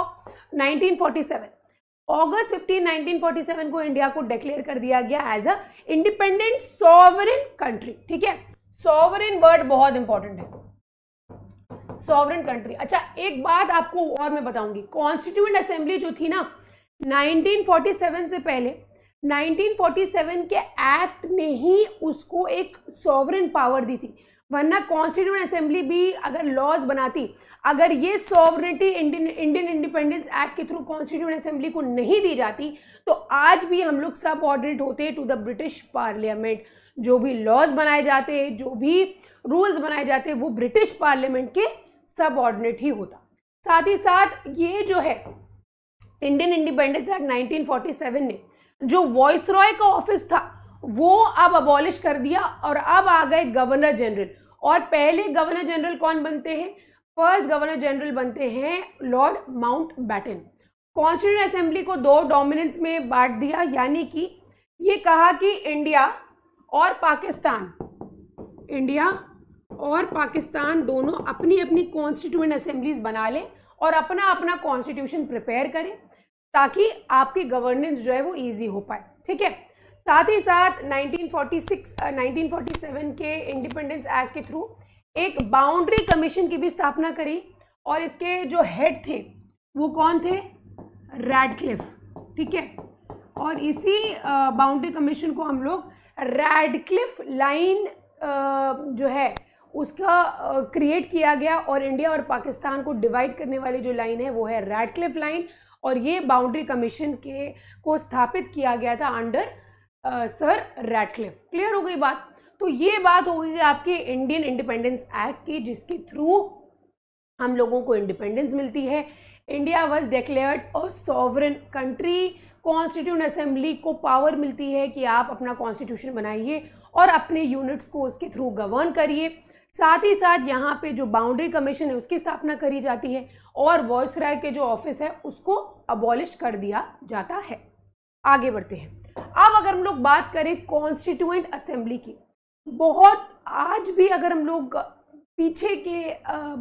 अगस्त 15 1947 को इंडिया को डिक्लेयर कर दिया गया as a independent sovereign country ठीक है सॉवरन वर्ड बहुत इंपॉर्टेंट है सॉवरिन कंट्री अच्छा एक बात आपको और मैं बताऊंगी कॉन्स्टिट्यूंट असेंबली जो थी ना 1947 से पहले 1947 के एक्ट ने ही उसको एक सॉवरन पावर दी थी वरना कॉन्स्टिट्यूंट असेंबली भी अगर लॉज बनाती अगर ये sovereignty Indian Indian independence act के थ्रू कॉन्स्टिट्यूंट असेंबली को नहीं दी जाती तो आज भी हम लोग सब ऑर्डिनेट होते टू द ब्रिटिश पार्लियामेंट जो भी लॉज बनाए जाते जो भी रूल्स बनाए जाते वो ब्रिटिश पार्लियामेंट के सब ऑर्डिनेट ही होता साथ ही साथ ये जो है इंडियन इंडिपेंडेंस एक्ट 1947 ने जो वॉइस रॉय का ऑफिस था वो अब अबॉलिश कर दिया और अब आ गए गवर्नर जनरल और पहले गवर्नर जनरल कौन बनते हैं फर्स्ट गवर्नर जनरल बनते हैं Lord Mountbatten constituent assembly को दो डोमिनेंस में बांट दिया यानी कि ये कहा कि इंडिया और पाकिस्तान इंडिया और पाकिस्तान दोनों अपनी अपनी कॉन्स्टिट्यूंट असेंबलीज बना लें और अपना अपना कॉन्स्टिट्यूशन प्रिपेयर करें ताकि आपकी गवर्नेंस जो है वो ईजी हो पाए ठीक है साथ ही साथ 1946 1947 के इंडिपेंडेंस एक्ट के थ्रू एक बाउंड्री कमीशन की भी स्थापना करी और इसके जो हेड थे वो कौन थे रैडक्लिफ ठीक है और इसी बाउंड्री कमीशन को हम लोग रैडक्लिफ लाइन जो है उसका क्रिएट किया गया और इंडिया और पाकिस्तान को डिवाइड करने वाली जो लाइन है वो है रेडक्लिफ लाइन और ये बाउंड्री कमीशन के को स्थापित किया गया था अंडर सर रैटलिफ क्लियर हो गई बात तो ये बात हो गई आपके इंडियन इंडिपेंडेंस एक्ट की जिसके थ्रू हम लोगों को इंडिपेंडेंस मिलती है इंडिया वॉज डिक्लेयर्ड और सॉवरन कंट्री कॉन्स्टिट्यूट असेंबली को पावर मिलती है कि आप अपना कॉन्स्टिट्यूशन बनाइए और अपने यूनिट्स को उसके थ्रू गवर्न करिए साथ ही साथ यहाँ पे जो बाउंड्री कमीशन है उसकी स्थापना करी जाती है और वॉयस के जो ऑफिस है उसको अबॉलिश कर दिया जाता है आगे बढ़ते हैं अगर हम लोग बात करें कॉन्स्टिट्यूएंट असेंबली की बहुत आज भी अगर हम लोग पीछे के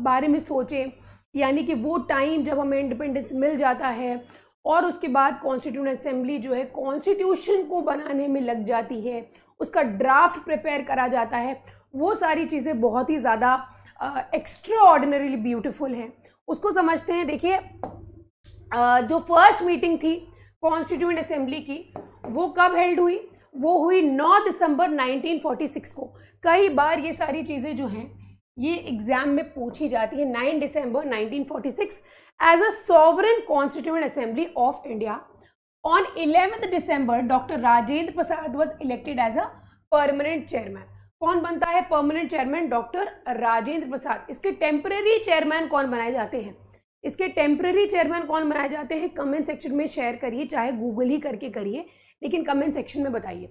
बारे में सोचें यानी कि वो टाइम जब हमें इंडिपेंडेंस मिल जाता है और उसके बाद कॉन्स्टिट्यूंट असेंबली जो है कॉन्स्टिट्यूशन को बनाने में लग जाती है उसका ड्राफ्ट प्रिपेयर करा जाता है वो सारी चीज़ें बहुत ही ज़्यादा एक्स्ट्रा ऑर्डिनरीली ब्यूटिफुल हैं उसको समझते हैं देखिए जो फर्स्ट मीटिंग थी कॉन्स्टिट्यूंट असेंबली की वो कब हेल्ड हुई वो हुई 9 दिसंबर 1946 को कई बार ये सारी चीज़ें जो हैं ये एग्जाम में पूछी जाती है 9 December 1946 as a sovereign constituent assembly of India on eleventh December doctor Rajendra Prasad was elected as a permanent chairman कौन बनता है permanent chairman doctor Rajendra Prasad इसके टेम्परेरी चेयरमैन कौन बनाए जाते हैं इसके टेम्प्रेरी चेयरमैन कौन बनाए जाते हैं कमेंट सेक्शन में शेयर करिए चाहे गूगल ही करके करिए लेकिन कमेंट सेक्शन में बताइए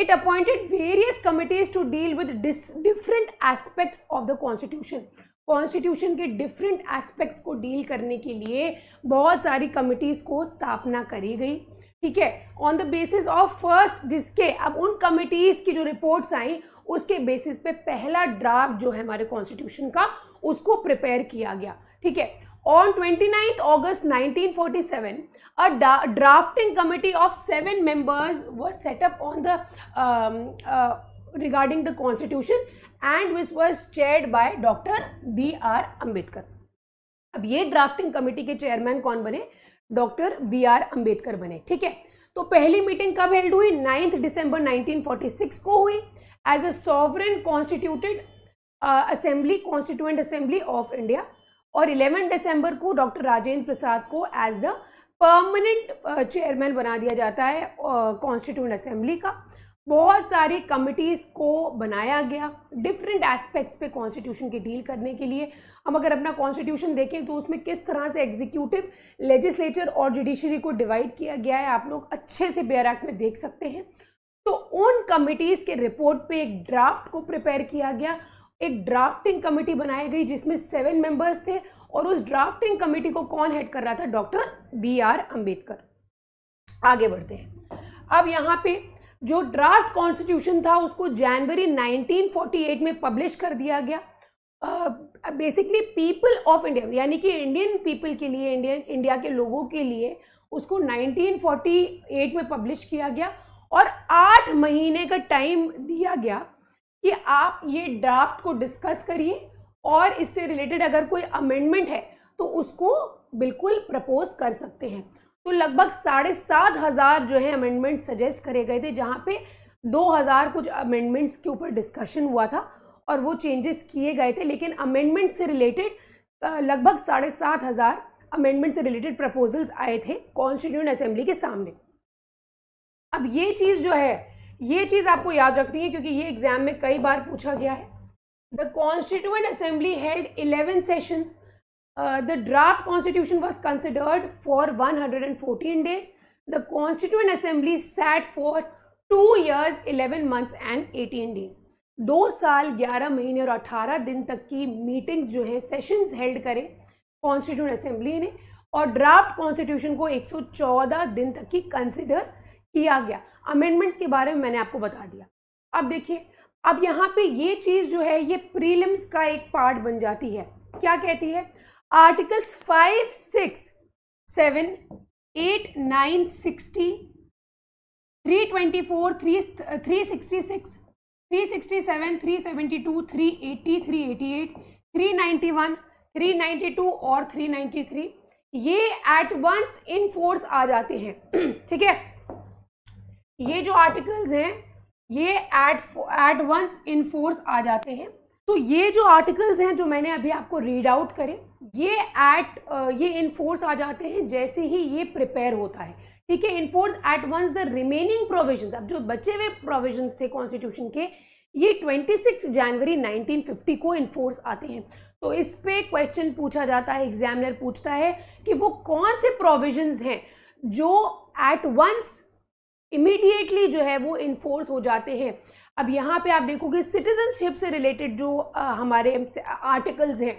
it appointed various committees to deal with different aspects of the constitution constitution के डिफरेंट एस्पेक्ट्स को डील करने के लिए बहुत सारी कमिटीज़ को स्थापना करी गई ठीक है on the basis of first जिसके अब उन कमिटीज़ की जो रिपोर्ट्स आई उसके बेसिस पे पहला ड्राफ्ट जो है हमारे कॉन्स्टिट्यूशन का उसको प्रिपेयर किया गया ठीक है On 29th August 1947, a drafting committee of seven members was set up on the um, uh, regarding the constitution and which was chaired by Dr. B. R. Ambedkar. अब ये ड्राफ्टिंग कमेटी के chairman कौन बने doctor B are Ambedkar बने ठीक है तो पहली मीटिंग कब हेल्ड हुई नाइन्थ डिसंबर 1946 को हुई as a sovereign constituted assembly constituent assembly of India और 11 दिसंबर को डॉक्टर राजेंद्र प्रसाद को एज द परमानेंट चेयरमैन बना दिया जाता है कॉन्स्टिट्यूंट uh, असेंबली का बहुत सारी कमिटीज़ को बनाया गया डिफरेंट एस्पेक्ट्स पे कॉन्स्टिट्यूशन की डील करने के लिए हम अगर अपना कॉन्स्टिट्यूशन देखें तो उसमें किस तरह से एग्जीक्यूटिव लेजिस्लेचर और जुडिशरी को डिवाइड किया गया है आप लोग अच्छे से बेयर एक्ट में देख सकते हैं तो उन कमिटीज़ के रिपोर्ट पे एक ड्राफ्ट को प्रिपेयर किया गया एक ड्राफ्टिंग कमेटी बनाई गई जिसमें सेवन मेंबर्स थे और उस ड्राफ्टिंग कमेटी को कौन हेड कर रहा था डॉक्टर बी आर अम्बेडकर आगे बढ़ते हैं अब यहाँ पे जो ड्राफ्ट कॉन्स्टिट्यूशन था उसको जनवरी 1948 में पब्लिश कर दिया गया बेसिकली पीपल ऑफ इंडिया यानी कि इंडियन पीपल के लिए इंडियन इंडिया के लोगों के लिए उसको 1948 में पब्लिश किया गया और आठ महीने का टाइम दिया गया कि आप ये ड्राफ्ट को डिस्कस करिए और इससे रिलेटेड अगर कोई अमेंडमेंट है तो उसको बिल्कुल प्रपोज कर सकते हैं तो लगभग साढ़े सात हज़ार जो है अमेंडमेंट सजेस्ट करे गए थे जहाँ पे दो हज़ार कुछ अमेंडमेंट्स के ऊपर डिस्कशन हुआ था और वो चेंजेस किए गए थे लेकिन अमेंडमेंट से रिलेटेड लगभग साढ़े सात हज़ार अमेंडमेंट से रिलेटेड प्रपोजल्स आए थे कॉन्स्टिट्यूंट असेंबली के सामने अब ये चीज़ जो है ये चीज़ आपको याद रखनी है क्योंकि ये एग्जाम में कई बार पूछा गया है the constituent assembly held eleven session the draft constitution was considered for one hundred and fourteen days the constituent assembly set for two years eleven months and eighteen days दो साल ग्यारह महीने और अठारह दिन तक की मीटिंग्स जो है सेशंस हेल्ड करें कॉन्स्टिट्यूंट असेंबली ने और ड्राफ्ट कॉन्स्टिट्यूशन को 114 दिन तक की कंसिडर किया गया अमेंडमेंट्स के बारे में मैंने आपको बता दिया अब देखिए अब यहाँ पे ये चीज़ जो है ये प्रीलिम्स का एक पार्ट बन जाती है क्या कहती है articles five six seven eight nine sixty three twenty four three three sixty six three sixty seven three seventy two three eighty three eighty eight three ninety one three ninety two और three ninety three ये at once in force आ जाते हैं ठीक है ये जो आर्टिकल्स हैं ये at at once in force आ जाते हैं तो ये जो आर्टिकल्स हैं जो मैंने अभी आपको रीड आउट करे ये एट ये इन फोर्स आ जाते हैं जैसे ही ये प्रिपेयर होता है ठीक है in force at once the remaining provision अब जो बचे हुए प्रोविजन थे कॉन्स्टिट्यूशन के ये 26 जनवरी 1950 को इनफोर्स आते हैं तो इस पे क्वेश्चन पूछा जाता है एग्जामिनर पूछता है कि वो कौन से प्रोविजंस हैं जो एट वंस इमीडिएटली जो है वो इन्फोर्स हो जाते हैं अब यहाँ पे आप देखोगे सिटीजनशिप से रिलेटेड जो आ, हमारे आर्टिकल्स हैं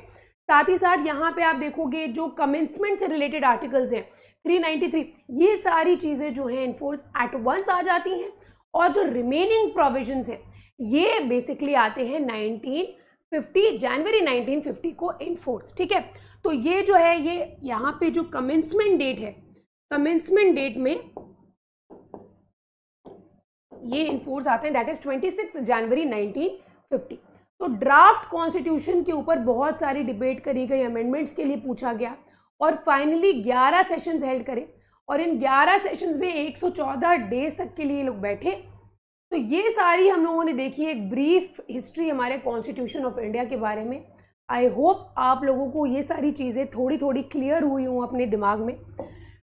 साथ ही साथ यहाँ पे आप देखोगे जो कमेंसमेंट से रिलेटेड आर्टिकल्स हैं 393 ये सारी चीज़ें जो हैं इन्फोर्स एट वंस आ जाती हैं और जो रिमेनिंग प्रोविजंस हैं ये बेसिकली आते हैं 1950 जनवरी 1950 को इन्फोर्स ठीक है तो ये जो है ये यहाँ पे जो कमेंसमेंट डेट है कमेंसमेंट डेट में ये इन्फोर्स आते हैं डैट इज 26 जनवरी 1950 तो ड्राफ्ट कॉन्स्टिट्यूशन के ऊपर बहुत सारी डिबेट करी गई अमेंडमेंट्स के लिए पूछा गया और फाइनली 11 सेशंस हेल्ड करें और इन 11 सेशंस में 114 डेज तक के लिए लोग बैठे तो ये सारी हम लोगों ने देखी एक ब्रीफ हिस्ट्री हमारे कॉन्स्टिट्यूशन ऑफ इंडिया के बारे में आई होप आप लोगों को ये सारी चीज़ें थोड़ी थोड़ी क्लियर हुई हूँ अपने दिमाग में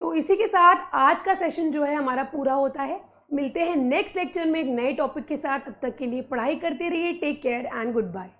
तो इसी के साथ आज का सेशन जो है हमारा पूरा होता है मिलते हैं नेक्स्ट लेक्चर में एक नए टॉपिक के साथ तब तक के लिए पढ़ाई करते रहिए take care and good bye